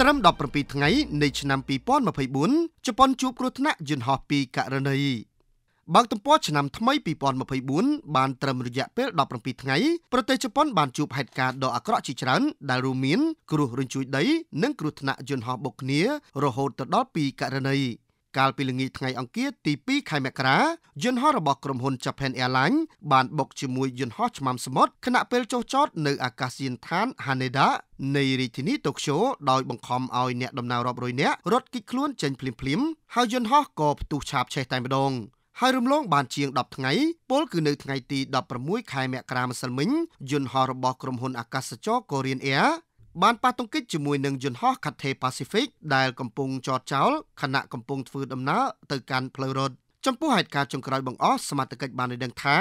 ត្រឹម17ថ្ងៃនៃឆ្នាំ2024ជប៉ុនជួបគ្រោះថ្នាក់យន្តហោះពីករណីបើកទំព័រឆ្នាំថ្មី2024បានត្រឹមរយៈពេល17ថ្ងៃប្រទេសជប៉ុនបានជួបហេតុការណ៍ដ៏អាក្រក់ជាច្រើនដែលរួមមានគ្រោះរញ្ជួយដី និងគ្រោះថ្នាក់យន្តហោះបុកគ្នា រហូតដល់2ករណី។កាលពីល្ងាចថ្ងៃអង្គារទី2ខែមករាយន្តហោះរបស់ក្រុមហ៊ុន Japan Airlines បានបុកជាមួយយន្តហោះឆ្មាំសមុទ្រខណៈពេលចុះចតនៅអាកាសយានដ្ឋាន Haneda នៃរាជធានីតូក្យូដោយបង្ខំឲ្យអ្នកដំណើររាប់រយនាក់រត់គេចខ្លួនចេញភ្លាមៗហើយយន្តហោះក៏ផ្ទុះឆាបឆេះតែម្ដងហើយរំលងបានជាង10ថ្ងៃពលគឺនៅថ្ងៃទី16ខែមករាម្សិលមិញយន្តហោះរបស់ក្រុមហ៊ុនអាកាសចរកូរៀនអែរបានប៉ះទង្គិចជាមួយនឹងយន្តហោះ Cathay Pacific ដែលកំពុងចតចោលខណៈកំពុងធ្វើដំណើរទៅកាន់ផ្លូវរត់ចំពោះហេតុការណ៍ចុងក្រោយបង្អស់សមាជិកបានដឹងថា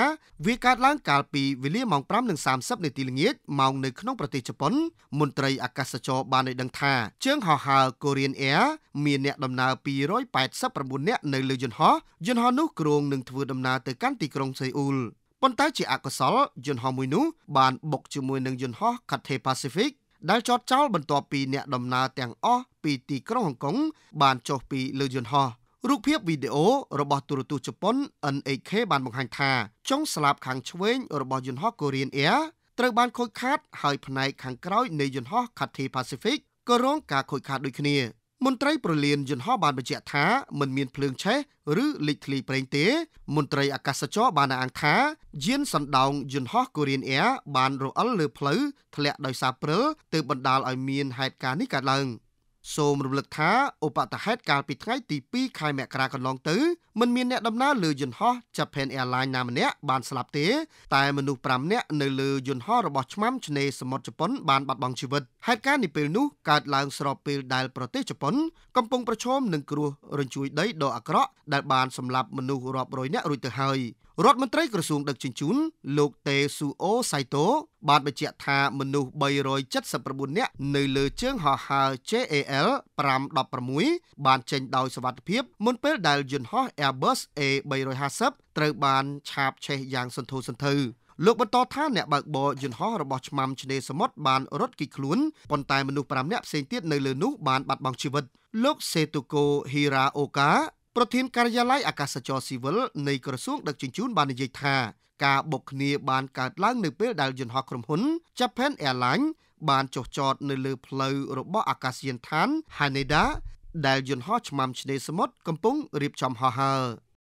វាកើតឡើងកាលពីវេលាម៉ោង5:30នាទីល្ងាចម៉ោងនៅក្នុងប្រទេសជប៉ុនមន្ត្រីអាកាសចរបានដឹងថាជើងហោះហើរ Korean Air មានអ្នកដំណើរ289នាក់នៅលើយន្តហោះយន្តហោះនោះគ្រោងនឹងធ្វើដំណើរទៅកាន់ទីក្រុងសេអ៊ូលប៉ុន្តែជាអកុសលយន្តហោះមួយនោះបានបុកជាមួយនឹងយន្តហោះ Cathay Pacific ដែលចោតចោលបន្ទាប់ពីអ្នកដំណើរទាំងអស់ពីទីក្រុងហុងកុងបានចុះពីលើយន្តហោះរូបភាពវីដេអូរបស់ទូរទស្សន៍ជប៉ុន NHK បានបង្ហាញថាចុងស្លាបខាងឆ្វេងរបស់យន្តហោះ Korean Air ត្រូវបានខូចខាតហើយផ្នែកខាងក្រោយនៃយន្តហោះ Cathay Pacific ក៏រងការខូចខាតដូចគ្នាមន្ត្រីប្រលានយន្តហោះបានបញ្ជាក់ថាមិនមានភ្លើងឆេះឬលេចធ្លីប្រេងទេមន្ត្រីអាកាសចរបានអង្គថាយានសណ្ដោងយន្តហោះ Korean Air បានរអិលលើផ្លូវធ្លាក់ដោយសារព្រិលទើបបណ្ដាលឲ្យមានហេតុការណ៍នេះកើតឡើង។សូមរំលឹកថាឧបតហេតុកាលពីថ្ងៃទី2ខែមករាកន្លងទៅមិនមានអ្នកដំណើរលើយន្តហោះ Japan Airlines ណាម្នាក់បានស្លាប់ទេតែមនុស្ស5នាក់នៅលើយន្តហោះរបស់ឆ្មាំឆ្នេរសមុទ្រជប៉ុនបានបាត់បង់ជីវិតហេតុការណ៍នេះពេលនោះកើតឡើងស្របពេលដែលប្រទេសជប៉ុនកំពុងប្រឈមនឹងគ្រោះរញ្ជួយដីដ៏អាក្រក់ដែលបានសម្លាប់មនុស្សរាប់រយនាក់រួចទៅហើយរដ្ឋមន្ត្រីក្រសួងដឹកជញ្ជូនលោកតេស៊ូអូសៃតូបានបញ្ជាក់ថាមនុស្ស379នាក់នៅលើជើងហោះហើរ JAL 516បានចេញដោយសវត្ថិភាពមុនពេលដែលយន្តហោះ Airbus A350 ត្រូវបានឆាបឆេះយ៉ាងសន្ធោសន្ធៅលោកបន្តថាអ្នកបើកបរយន្តហោះរបស់ឆ្មាំឆ្នេរសមុទ្របានរត់គេចខ្លួនប៉ុន្តែមនុស្ស5នាក់ផ្សេងទៀតនៅលើនោះបានបាត់បង់ជីវិតលោកសេតូកូហ៊ីរ៉ាអូកាប្រធានការិយាល័យអាកាសចរស៊ីវិលនៃក្រសួងដឹកជញ្ជូនបាននិយាយថាការបុកគ្នាបានកើតឡើងនៅពេលដែលយន្តហោះក្រុមហ៊ុន Japan Airlines បានចុះចតនៅលើផ្លូវរបស់អាកាសយានដ្ឋាន Haneda ដែលយន្តហោះឆ្មាំឆ្នេរសមុទ្រកំពុងរៀបចំហោះហើរ